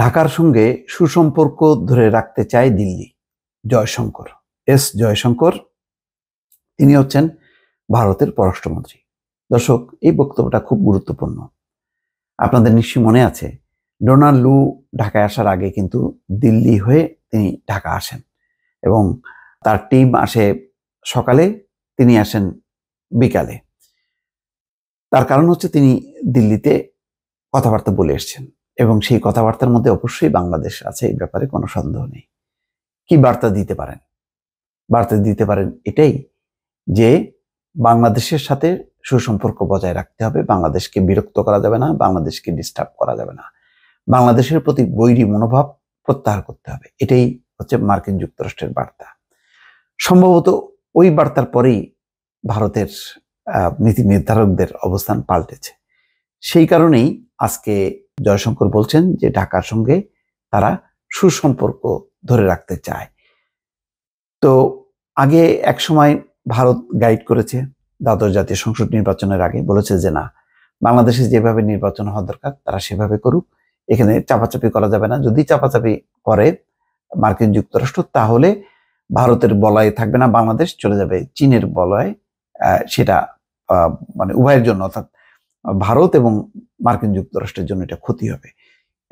ঢাকার সঙ্গে সুসম্পর্ক ধরে রাখতে চায় দিল্লি জয়শঙ্কর এস জয়শঙ্কর তিনি হচ্ছেন ভারতের পররাষ্ট্রমন্ত্রী দর্শক এই বক্তব্যটা খুব গুরুত্বপূর্ণ আপনাদের নিশ্চয়ই মনে আছে ডোনাল্ড লু ঢাকায় আসার আগে কিন্তু দিল্লি হয়ে তিনি ঢাকা আসেন এবং তার টিম আসে সকালে তিনি আসেন বিকালে তার কারণ হচ্ছে তিনি দিল্লিতে কথাবার্তা বলে এসছেন এবং সেই কথাবার্তার মধ্যে অবশ্যই বাংলাদেশ আছে এই ব্যাপারে কোনো সন্দেহ নেই কি বার্তা দিতে পারেন বার্তা দিতে পারেন এটাই যে বাংলাদেশের সাথে সুসম্পর্ক বজায় রাখতে হবে বাংলাদেশকে বিরক্ত করা যাবে না বাংলাদেশকে ডিস্টার্ব করা যাবে না বাংলাদেশের প্রতি বৈরী মনোভাব প্রত্যাহার করতে হবে এটাই হচ্ছে মার্কিন যুক্তরাষ্ট্রের বার্তা সম্ভবত ওই বার্তার পরেই ভারতের নীতি নির্ধারকদের অবস্থান পাল্টেছে সেই কারণেই আজকে জয়শঙ্কর বলছেন যে ঢাকার সঙ্গে তারা সুসম্পর্ক ধরে রাখতে চায় তো আগে এক সময় ভারত গাইড করেছে দ্বাদশ জাতীয় সংসদ নির্বাচনের আগে বলেছে যে না বাংলাদেশে যেভাবে নির্বাচন হওয়া দরকার তারা সেভাবে করুক এখানে চাপাচাপি করা যাবে না যদি চাপাচাপি করে মার্কিন যুক্তরাষ্ট্র তাহলে ভারতের বলয়ে থাকবে না বাংলাদেশ চলে যাবে চীনের বলয়ে সেটা মানে উভয়ের জন্য অর্থাৎ ভারত এবং মার্কিন যুক্তরাষ্ট্রের জন্য এটা ক্ষতি হবে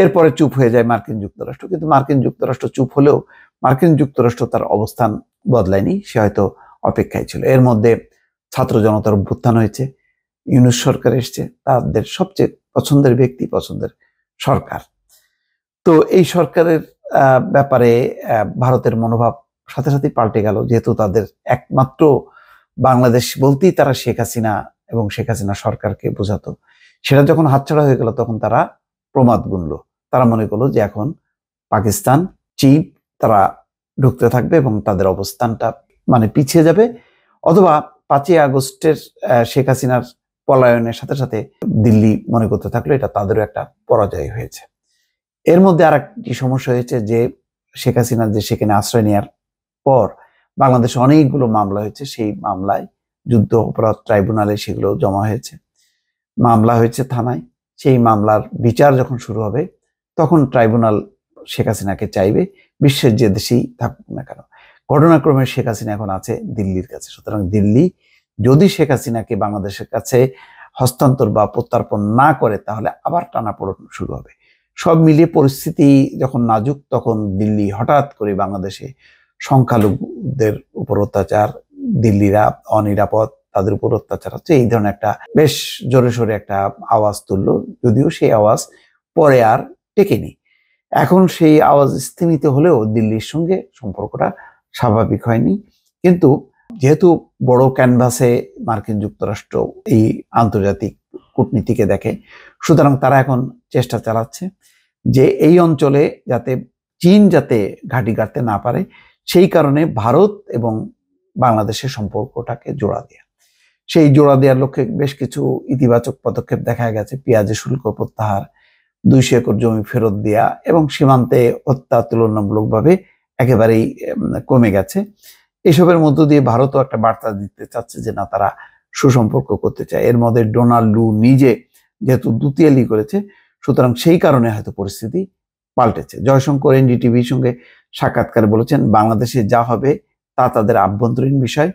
এরপরে চুপ হয়ে যায় মার্কিন যুক্তরাষ্ট্র কিন্তু মার্কিন যুক্তরাষ্ট্র চুপ হলেও মার্কিন যুক্তরাষ্ট্র তার অবস্থান বদলায়নি সে হয়তো অপেক্ষায় ছিল এর মধ্যে ছাত্র জনতার অভ্যুত্থান হয়েছে ইউনুস সরকার এসছে তাদের সবচেয়ে পছন্দের ব্যক্তি পছন্দের সরকার তো এই সরকারের ব্যাপারে ভারতের মনোভাব সাথে সাথে পাল্টে গেল যেহেতু তাদের একমাত্র বাংলাদেশ বলতেই তারা শেখ হাসিনা এবং শেখ হাসিনা সরকারকে বোঝাতো সেটা যখন হাতছাড়া হয়ে গেল তখন তারা প্রমাদ গুনল তারা মনে করলো যে এখন পাকিস্তান চীন তারা ঢুকতে থাকবে এবং তাদের অবস্থানটা মানে পিছিয়ে যাবে অথবা পাঁচই আগস্টের শেখ হাসিনার পলায়নের সাথে সাথে দিল্লি মনে করতে থাকলো এটা তাদেরও একটা পরাজয় হয়েছে এর মধ্যে আর একটি সমস্যা হয়েছে যে শেখ হাসিনা যে সেখানে আশ্রয় নেওয়ার পর বাংলাদেশে অনেকগুলো মামলা হয়েছে সেই মামলায় যুদ্ধ অপরাধ ট্রাইব্যুনালে সেগুলো জমা হয়েছে মামলা হয়েছে থানায় সেই মামলার বিচার যখন শুরু হবে তখন ট্রাইব্যুনাল শেখ হাসিনাকে চাইবে বিশ্বের যে দেশেই থাকুক না কেন ঘটনাক্রমে শেখ হাসিনা এখন আছে দিল্লির কাছে সুতরাং দিল্লি যদি শেখ হাসিনাকে বাংলাদেশের কাছে হস্তান্তর বা প্রত্যার্পণ না করে তাহলে আবার টানা পড়ন শুরু হবে সব মিলিয়ে পরিস্থিতি যখন নাজুক তখন দিল্লি হঠাৎ করে বাংলাদেশে সংখ্যালঘুদের উপর অত্যাচার দিল্লিরা অনিরাপদ তাদের উপর অত্যাচার হচ্ছে এই ধরনের একটা বেশ জোরে সোরে একটা আওয়াজ তুলল যদিও সেই আওয়াজ পরে আর টেকেনি এখন সেই আওয়াজ স্থিমিত হলেও দিল্লির সঙ্গে সম্পর্কটা স্বাভাবিক হয়নি কিন্তু যেহেতু বড় ক্যানভাসে মার্কিন যুক্তরাষ্ট্র এই আন্তর্জাতিক কূটনীতিকে দেখে সুতরাং তারা এখন চেষ্টা চালাচ্ছে যে এই অঞ্চলে যাতে চীন যাতে ঘাঁটি গাড়তে না পারে সেই কারণে ভারত এবং বাংলাদেশের সম্পর্কটাকে জোড়া দেয়া সেই জোড়া দেওয়ার লক্ষ্যে বেশ কিছু ইতিবাচক পদক্ষেপ দেখা গেছে পেঁয়াজের শুল্ক প্রত্যাহার দুইশো একর জমি ফেরত দেয়া এবং সীমান্তে হত্যা তুলনামূলকভাবে একেবারেই কমে গেছে এসবের মধ্য দিয়ে ভারতও একটা বার্তা দিতে চাচ্ছে যে না তারা সুসম্পর্ক করতে চায় এর মধ্যে ডোনাল্ড লু নিজে যেহেতু দ্বিতীয়ালি করেছে সুতরাং সেই কারণে হয়তো পরিস্থিতি পাল্টেছে জয়শঙ্কর এনডিটিভির সঙ্গে সাক্ষাৎকার বলেছেন বাংলাদেশে যা হবে তা তাদের আভ্যন্তরীণ বিষয়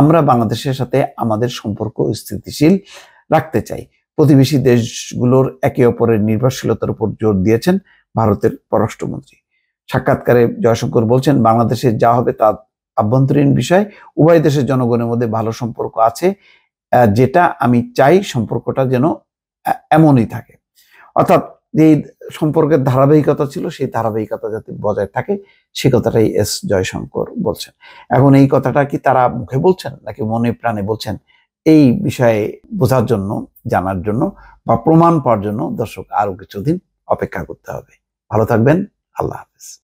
আমরা বাংলাদেশের সাথে আমাদের সম্পর্ক স্থিতিশীল রাখতে চাই প্রতিবেশী দেশগুলোর একে অপরের নির্ভরশীলতার উপর জোর দিয়েছেন ভারতের পররাষ্ট্রমন্ত্রী সাক্ষাৎকারে জয়শঙ্কর বলছেন বাংলাদেশে যা হবে তা আভ্যন্তরীণ বিষয় উভয় দেশের জনগণের মধ্যে ভালো সম্পর্ক আছে যেটা আমি চাই সম্পর্কটা যেন এমনই থাকে অর্থাৎ যে সম্পর্কের ধারাবাহিকতা ছিল সেই ধারাবাহিকতা যাতে বজায় থাকে সে কথাটাই এস জয়শঙ্কর বলছেন এখন এই কথাটা কি তারা মুখে বলছেন নাকি মনে প্রাণে বলছেন এই বিষয়ে বোঝার জন্য জানার জন্য বা প্রমাণ পাওয়ার জন্য দর্শক আরও কিছুদিন অপেক্ষা করতে হবে ভালো থাকবেন আল্লাহ হাফিজ